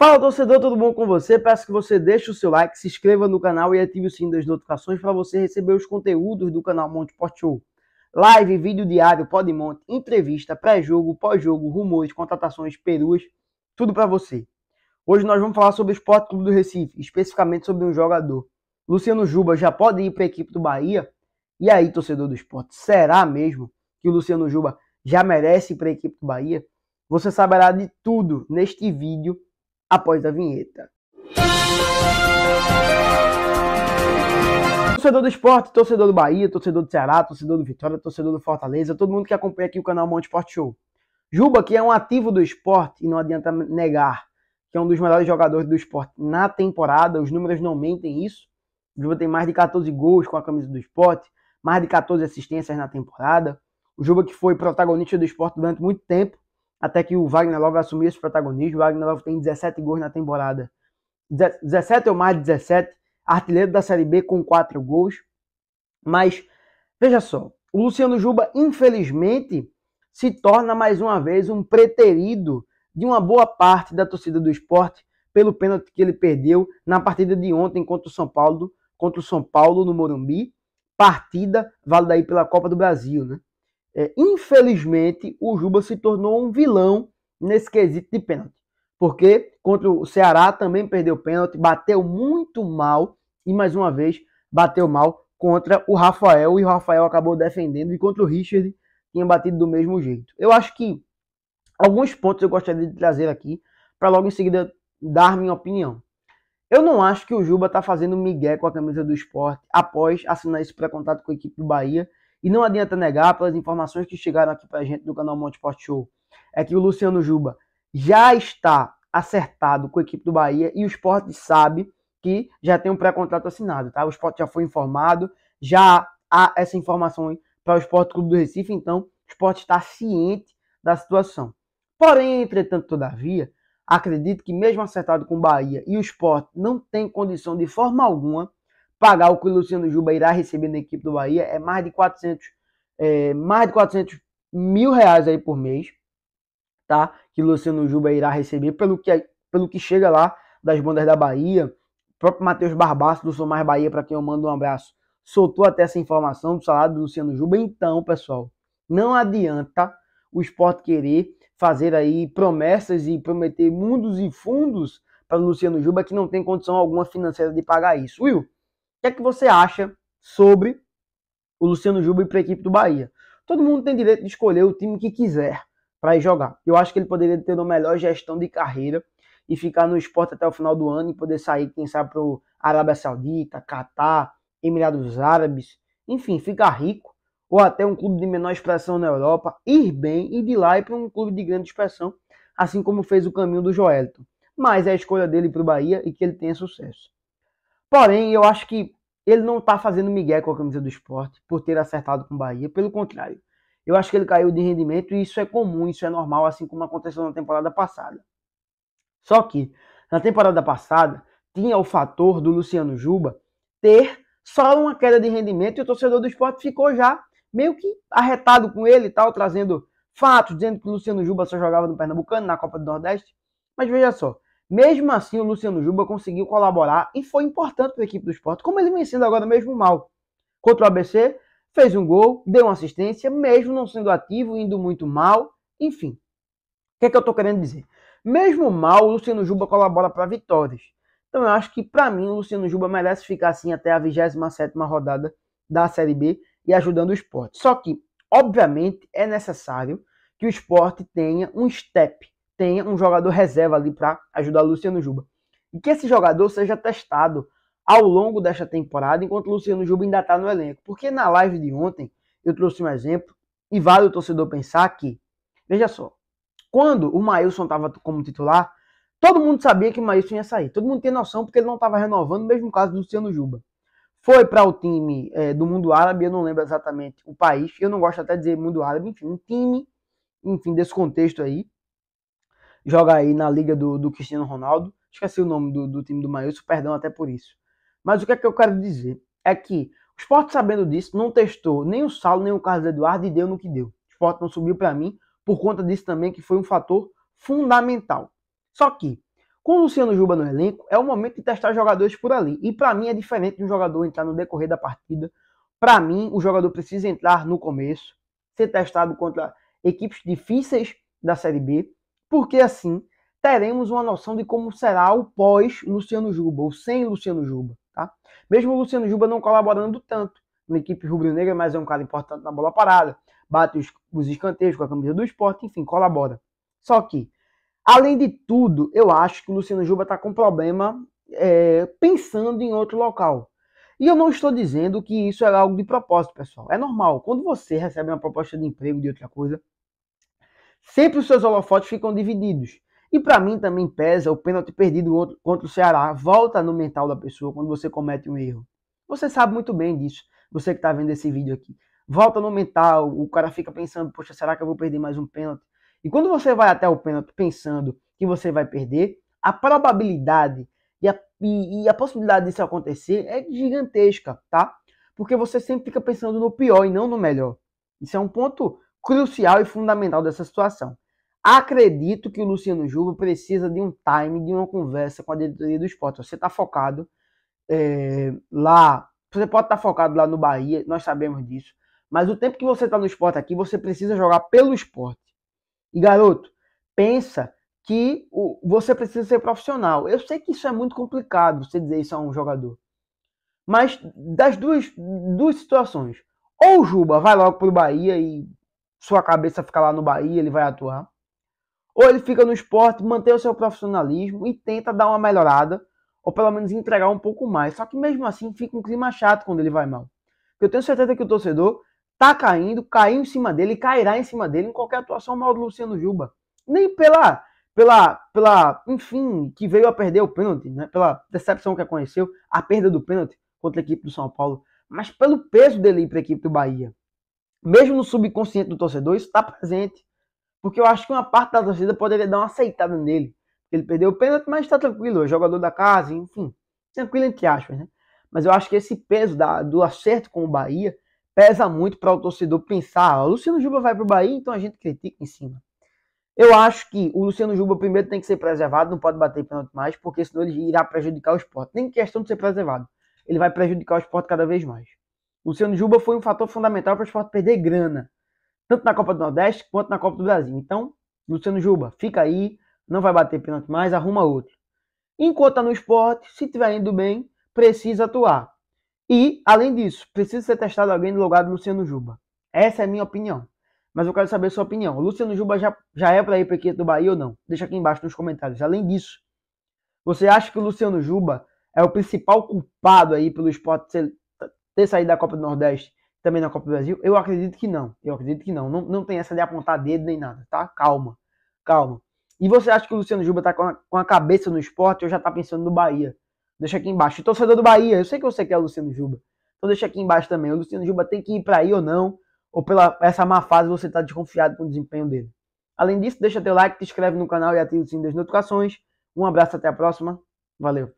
Fala torcedor, tudo bom com você? Peço que você deixe o seu like, se inscreva no canal e ative o sininho das notificações para você receber os conteúdos do canal Monte Sport Show. Live, vídeo diário, podmonte, entrevista, pré-jogo, pós-jogo, rumores, contratações, peruas, tudo para você. Hoje nós vamos falar sobre o Esporte Clube do Recife, especificamente sobre um jogador. Luciano Juba já pode ir para a equipe do Bahia? E aí, torcedor do esporte, será mesmo que o Luciano Juba já merece ir para a equipe do Bahia? Você saberá de tudo neste vídeo após a vinheta. Torcedor do esporte, torcedor do Bahia, torcedor do Ceará, torcedor do Vitória, torcedor do Fortaleza, todo mundo que acompanha aqui o canal Monte Esporte Show. Juba, que é um ativo do esporte, e não adianta negar que é um dos melhores jogadores do esporte na temporada, os números não mentem isso. O Juba tem mais de 14 gols com a camisa do esporte, mais de 14 assistências na temporada. O Juba que foi protagonista do esporte durante muito tempo, até que o Wagner Love assumiu esse protagonismo. O Wagner Love tem 17 gols na temporada. 17 ou mais 17, artilheiro da Série B com 4 gols. Mas, veja só, o Luciano Juba, infelizmente, se torna mais uma vez um preterido de uma boa parte da torcida do esporte pelo pênalti que ele perdeu na partida de ontem contra o São Paulo, contra o São Paulo no Morumbi, partida válida aí pela Copa do Brasil, né? É, infelizmente, o Juba se tornou um vilão nesse quesito de pênalti. Porque contra o Ceará também perdeu pênalti, bateu muito mal e mais uma vez bateu mal contra o Rafael e o Rafael acabou defendendo e contra o Richard tinha batido do mesmo jeito. Eu acho que alguns pontos eu gostaria de trazer aqui para logo em seguida dar minha opinião. Eu não acho que o Juba está fazendo migué com a camisa do esporte após assinar esse pré-contrato com a equipe do Bahia e não adianta negar, pelas informações que chegaram aqui para a gente do canal Monte Sport Show, é que o Luciano Juba já está acertado com a equipe do Bahia e o esporte sabe que já tem um pré-contrato assinado, tá? O esporte já foi informado, já há essa informação para o Esporte Clube do Recife, então o esporte está ciente da situação. Porém, entretanto, todavia, acredito que mesmo acertado com o Bahia e o esporte não tem condição de forma alguma pagar o que o Luciano Juba irá receber na equipe do Bahia é mais de 400, é, mais de 400 mil reais aí por mês, tá? Que o Luciano Juba irá receber pelo que, pelo que chega lá das bandas da Bahia. O próprio Matheus Barbaço do Somar Bahia, para quem eu mando um abraço, soltou até essa informação do salário do Luciano Juba. Então, pessoal, não adianta o esporte querer fazer aí promessas e prometer mundos e fundos para Luciano Juba que não tem condição alguma financeira de pagar isso. Will, que é que você acha sobre o Luciano Juba para a equipe do Bahia? Todo mundo tem direito de escolher o time que quiser para ir jogar. Eu acho que ele poderia ter uma melhor gestão de carreira e ficar no esporte até o final do ano e poder sair, quem sabe, para Arábia Saudita, Catar, Emirados Árabes, enfim, ficar rico, ou até um clube de menor expressão na Europa, ir bem e de lá ir para um clube de grande expressão, assim como fez o caminho do Joelito. Mas é a escolha dele para o Bahia e que ele tenha sucesso. Porém, eu acho que ele não tá fazendo migué com a camisa do esporte por ter acertado com o Bahia. Pelo contrário, eu acho que ele caiu de rendimento e isso é comum, isso é normal, assim como aconteceu na temporada passada. Só que, na temporada passada, tinha o fator do Luciano Juba ter só uma queda de rendimento e o torcedor do esporte ficou já meio que arretado com ele e tal, trazendo fatos, dizendo que o Luciano Juba só jogava no Pernambucano, na Copa do Nordeste. Mas veja só, mesmo assim, o Luciano Juba conseguiu colaborar e foi importante para a equipe do esporte, como ele vem sendo agora mesmo mal. Contra o ABC, fez um gol, deu uma assistência, mesmo não sendo ativo, indo muito mal, enfim. O que, é que eu estou querendo dizer? Mesmo mal, o Luciano Juba colabora para vitórias. Então eu acho que, para mim, o Luciano Juba merece ficar assim até a 27ª rodada da Série B e ajudando o esporte. Só que, obviamente, é necessário que o esporte tenha um step, tenha um jogador reserva ali para ajudar Luciano Juba. E que esse jogador seja testado ao longo desta temporada, enquanto Luciano Juba ainda está no elenco. Porque na live de ontem eu trouxe um exemplo e vale o torcedor pensar que, veja só, quando o Maílson estava como titular, todo mundo sabia que o Maílson ia sair. Todo mundo tinha noção porque ele não estava renovando, mesmo caso do Luciano Juba. Foi para o time é, do mundo árabe, eu não lembro exatamente o país, eu não gosto até de dizer mundo árabe, enfim, um time, enfim, desse contexto aí, joga aí na liga do, do Cristiano Ronaldo. Esqueci o nome do, do time do Maílson, perdão até por isso. Mas o que é que eu quero dizer? É que o Sport, sabendo disso, não testou nem o Saulo, nem o Carlos Eduardo e deu no que deu. O Sport não subiu para mim, por conta disso também, que foi um fator fundamental. Só que, com o Luciano Juba no elenco, é o momento de testar jogadores por ali. E para mim é diferente de um jogador entrar no decorrer da partida. Para mim, o jogador precisa entrar no começo, ser testado contra equipes difíceis da Série B porque assim teremos uma noção de como será o pós Luciano Juba, ou sem Luciano Juba, tá? Mesmo o Luciano Juba não colaborando tanto na equipe rubro-negra, mas é um cara importante na bola parada, bate os, os escanteios com a camisa do esporte, enfim, colabora. Só que, além de tudo, eu acho que o Luciano Juba está com problema é, pensando em outro local. E eu não estou dizendo que isso é algo de propósito, pessoal. É normal. Quando você recebe uma proposta de emprego de outra coisa, Sempre os seus holofotes ficam divididos. E para mim também pesa o pênalti perdido contra o Ceará. Volta no mental da pessoa quando você comete um erro. Você sabe muito bem disso, você que está vendo esse vídeo aqui. Volta no mental, o cara fica pensando, poxa, será que eu vou perder mais um pênalti? E quando você vai até o pênalti pensando que você vai perder, a probabilidade e a, e, e a possibilidade disso acontecer é gigantesca, tá? Porque você sempre fica pensando no pior e não no melhor. Isso é um ponto crucial e fundamental dessa situação. Acredito que o Luciano Juba precisa de um time, de uma conversa com a diretoria do esporte. Você está focado é, lá, você pode estar tá focado lá no Bahia, nós sabemos disso. Mas o tempo que você está no esporte aqui, você precisa jogar pelo esporte. E garoto, pensa que o, você precisa ser profissional. Eu sei que isso é muito complicado, você dizer isso a um jogador. Mas das duas, duas situações, ou o Juba vai logo para o Bahia e sua cabeça fica lá no Bahia, ele vai atuar. Ou ele fica no esporte, mantém o seu profissionalismo e tenta dar uma melhorada, ou pelo menos entregar um pouco mais. Só que mesmo assim fica um clima chato quando ele vai mal. Eu tenho certeza que o torcedor tá caindo, caiu em cima dele e cairá em cima dele em qualquer atuação mal do Luciano Juba. Nem pela, pela, pela, enfim, que veio a perder o pênalti, né? Pela decepção que aconteceu, a perda do pênalti contra a equipe do São Paulo, mas pelo peso dele para a equipe do Bahia mesmo no subconsciente do torcedor, isso está presente. Porque eu acho que uma parte da torcida poderia dar uma aceitada nele. Ele perdeu o pênalti, mas está tranquilo, é jogador da casa, enfim. Tranquilo entre aspas, né? Mas eu acho que esse peso da, do acerto com o Bahia pesa muito para o torcedor pensar. Ah, o Luciano Juba vai para o Bahia, então a gente critica em cima. Eu acho que o Luciano Juba primeiro tem que ser preservado, não pode bater pênalti mais, porque senão ele irá prejudicar o esporte. Nem questão de ser preservado. Ele vai prejudicar o esporte cada vez mais. Luciano Juba foi um fator fundamental para o esporte perder grana, tanto na Copa do Nordeste quanto na Copa do Brasil. Então, Luciano Juba, fica aí, não vai bater pênalti mais, arruma outro. Enquanto está no esporte, se estiver indo bem, precisa atuar. E, além disso, precisa ser testado alguém no lugar do Luciano Juba. Essa é a minha opinião. Mas eu quero saber sua opinião. O Luciano Juba já, já é para ir para a do Bahia ou não? Deixa aqui embaixo nos comentários. Além disso, você acha que o Luciano Juba é o principal culpado aí pelo esporte ser ter saído da Copa do Nordeste também na Copa do Brasil? Eu acredito que não. Eu acredito que não. Não, não tem essa de apontar dedo nem nada, tá? Calma, calma. E você acha que o Luciano Juba tá com a, com a cabeça no esporte ou já tá pensando no Bahia? Deixa aqui embaixo. torcedor do Bahia, eu sei que você quer o Luciano Juba. Então deixa aqui embaixo também. O Luciano Juba tem que ir para aí ou não? Ou pela essa má fase você tá desconfiado com o desempenho dele? Além disso, deixa teu like, te inscreve no canal e ativa o sininho das notificações. Um abraço, até a próxima. Valeu!